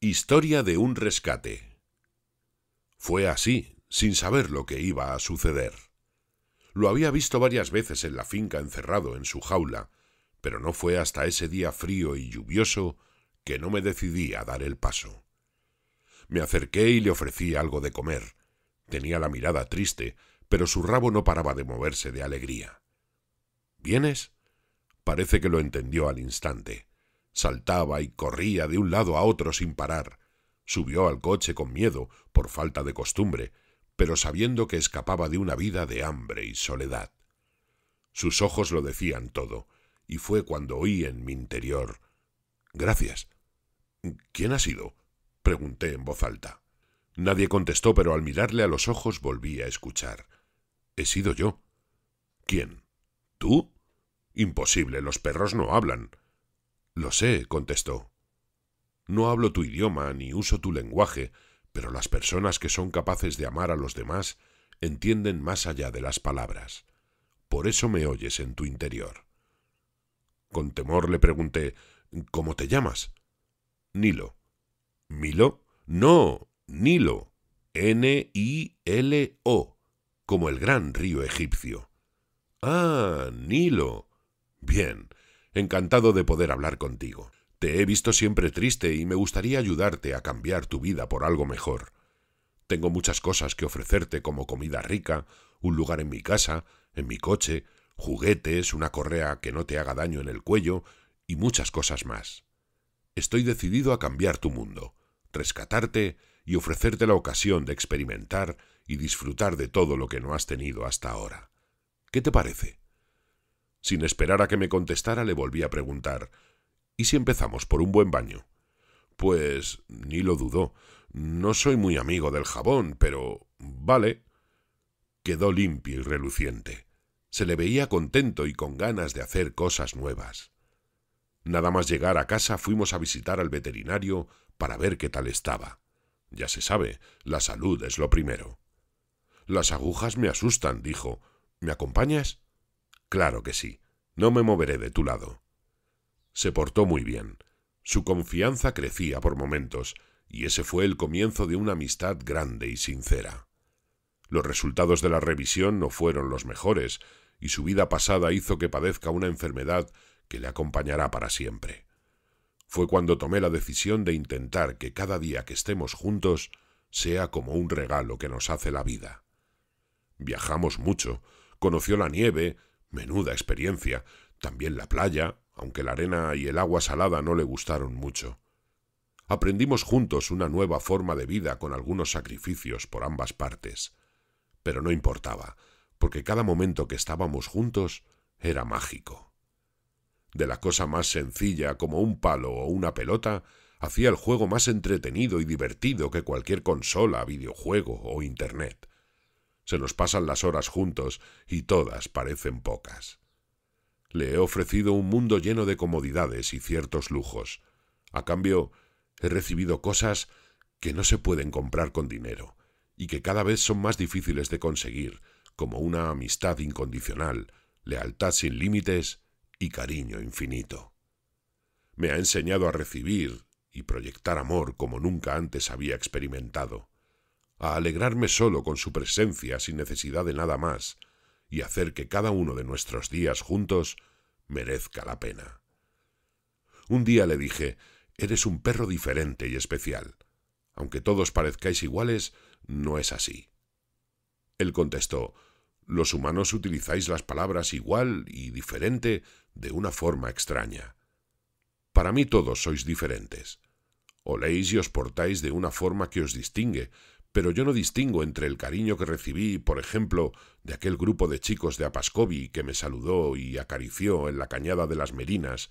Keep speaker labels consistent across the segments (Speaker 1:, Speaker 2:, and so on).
Speaker 1: Historia de un rescate. Fue así, sin saber lo que iba a suceder. Lo había visto varias veces en la finca encerrado en su jaula, pero no fue hasta ese día frío y lluvioso que no me decidí a dar el paso. Me acerqué y le ofrecí algo de comer. Tenía la mirada triste, pero su rabo no paraba de moverse de alegría. ¿Vienes? Parece que lo entendió al instante. Saltaba y corría de un lado a otro sin parar. Subió al coche con miedo, por falta de costumbre, pero sabiendo que escapaba de una vida de hambre y soledad. Sus ojos lo decían todo, y fue cuando oí en mi interior Gracias. ¿Quién ha sido? pregunté en voz alta. Nadie contestó, pero al mirarle a los ojos volví a escuchar. He sido yo. ¿Quién? ¿Tú? Imposible, los perros no hablan. Lo sé, contestó. No hablo tu idioma ni uso tu lenguaje, pero las personas que son capaces de amar a los demás entienden más allá de las palabras. Por eso me oyes en tu interior. Con temor le pregunté ¿Cómo te llamas? Nilo. ¿Milo? No, Nilo. N-I-L-O, como el gran río egipcio. Ah, Nilo. Bien, Encantado de poder hablar contigo. Te he visto siempre triste y me gustaría ayudarte a cambiar tu vida por algo mejor. Tengo muchas cosas que ofrecerte como comida rica, un lugar en mi casa, en mi coche, juguetes, una correa que no te haga daño en el cuello y muchas cosas más. Estoy decidido a cambiar tu mundo, rescatarte y ofrecerte la ocasión de experimentar y disfrutar de todo lo que no has tenido hasta ahora. ¿Qué te parece? Sin esperar a que me contestara, le volví a preguntar ¿Y si empezamos por un buen baño? Pues ni lo dudó. No soy muy amigo del jabón, pero... vale. Quedó limpio y reluciente. Se le veía contento y con ganas de hacer cosas nuevas. Nada más llegar a casa fuimos a visitar al veterinario para ver qué tal estaba. Ya se sabe, la salud es lo primero. Las agujas me asustan, dijo. ¿Me acompañas? Claro que sí. No me moveré de tu lado. Se portó muy bien. Su confianza crecía por momentos, y ese fue el comienzo de una amistad grande y sincera. Los resultados de la revisión no fueron los mejores, y su vida pasada hizo que padezca una enfermedad que le acompañará para siempre. Fue cuando tomé la decisión de intentar que cada día que estemos juntos sea como un regalo que nos hace la vida. Viajamos mucho, conoció la nieve, Menuda experiencia. También la playa, aunque la arena y el agua salada no le gustaron mucho. Aprendimos juntos una nueva forma de vida con algunos sacrificios por ambas partes. Pero no importaba, porque cada momento que estábamos juntos era mágico. De la cosa más sencilla como un palo o una pelota, hacía el juego más entretenido y divertido que cualquier consola, videojuego o Internet. Se nos pasan las horas juntos y todas parecen pocas. Le he ofrecido un mundo lleno de comodidades y ciertos lujos. A cambio, he recibido cosas que no se pueden comprar con dinero y que cada vez son más difíciles de conseguir, como una amistad incondicional, lealtad sin límites y cariño infinito. Me ha enseñado a recibir y proyectar amor como nunca antes había experimentado a alegrarme solo con su presencia sin necesidad de nada más, y hacer que cada uno de nuestros días juntos merezca la pena. Un día le dije, eres un perro diferente y especial. Aunque todos parezcáis iguales, no es así. Él contestó, los humanos utilizáis las palabras igual y diferente de una forma extraña. Para mí todos sois diferentes. Oléis y os portáis de una forma que os distingue, pero yo no distingo entre el cariño que recibí, por ejemplo, de aquel grupo de chicos de Apascovi que me saludó y acarició en la cañada de las Merinas,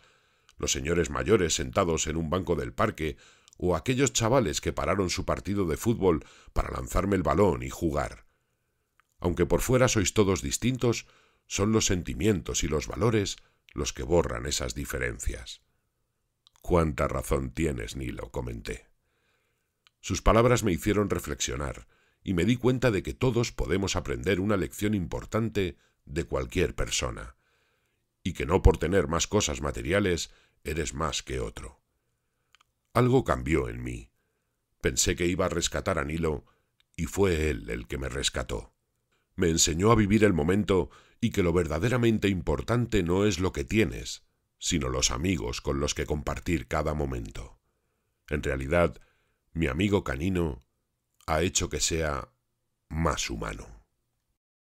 Speaker 1: los señores mayores sentados en un banco del parque, o aquellos chavales que pararon su partido de fútbol para lanzarme el balón y jugar. Aunque por fuera sois todos distintos, son los sentimientos y los valores los que borran esas diferencias. Cuánta razón tienes, Nilo, comenté. Sus palabras me hicieron reflexionar y me di cuenta de que todos podemos aprender una lección importante de cualquier persona, y que no por tener más cosas materiales eres más que otro. Algo cambió en mí. Pensé que iba a rescatar a Nilo, y fue él el que me rescató. Me enseñó a vivir el momento y que lo verdaderamente importante no es lo que tienes, sino los amigos con los que compartir cada momento. En realidad, mi amigo canino ha hecho que sea más humano.